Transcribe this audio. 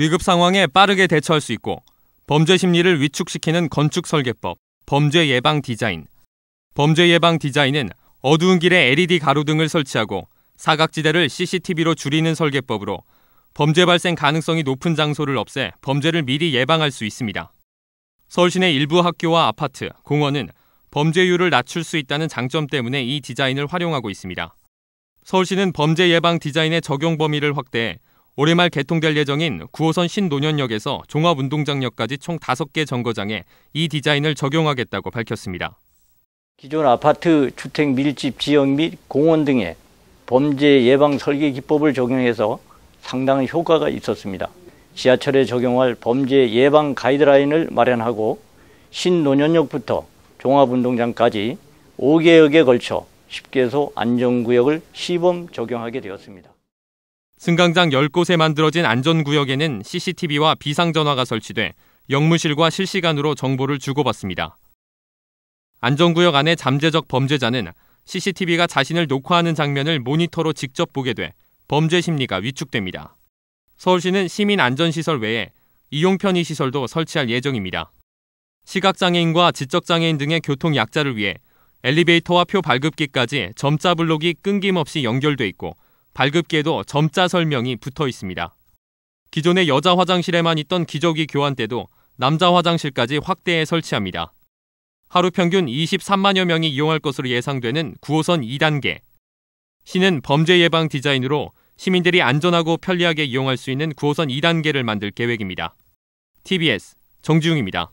위급 상황에 빠르게 대처할 수 있고 범죄 심리를 위축시키는 건축 설계법, 범죄 예방 디자인. 범죄 예방 디자인은 어두운 길에 LED 가로등을 설치하고 사각지대를 CCTV로 줄이는 설계법으로 범죄 발생 가능성이 높은 장소를 없애 범죄를 미리 예방할 수 있습니다. 서울시내 일부 학교와 아파트, 공원은 범죄율을 낮출 수 있다는 장점 때문에 이 디자인을 활용하고 있습니다. 서울시는 범죄 예방 디자인의 적용 범위를 확대해 올해 말 개통될 예정인 9호선 신노년역에서 종합운동장역까지 총 5개 정거장에 이 디자인을 적용하겠다고 밝혔습니다. 기존 아파트, 주택 밀집 지역 및 공원 등의 범죄 예방 설계 기법을 적용해서 상당한 효과가 있었습니다. 지하철에 적용할 범죄 예방 가이드라인을 마련하고 신노년역부터 종합운동장까지 5개역에 걸쳐 10개소 안전구역을 시범 적용하게 되었습니다. 승강장 10곳에 만들어진 안전구역에는 CCTV와 비상전화가 설치돼 영무실과 실시간으로 정보를 주고받습니다. 안전구역 안에 잠재적 범죄자는 CCTV가 자신을 녹화하는 장면을 모니터로 직접 보게 돼 범죄 심리가 위축됩니다. 서울시는 시민 안전시설 외에 이용 편의 시설도 설치할 예정입니다. 시각장애인과 지적장애인 등의 교통 약자를 위해 엘리베이터와 표 발급기까지 점자 블록이 끊김없이 연결돼 있고 발급기에도 점자 설명이 붙어 있습니다. 기존의 여자 화장실에만 있던 기저귀 교환대도 남자 화장실까지 확대해 설치합니다. 하루 평균 23만여 명이 이용할 것으로 예상되는 9호선 2단계. 시는 범죄 예방 디자인으로 시민들이 안전하고 편리하게 이용할 수 있는 9호선 2단계를 만들 계획입니다. TBS 정지웅입니다.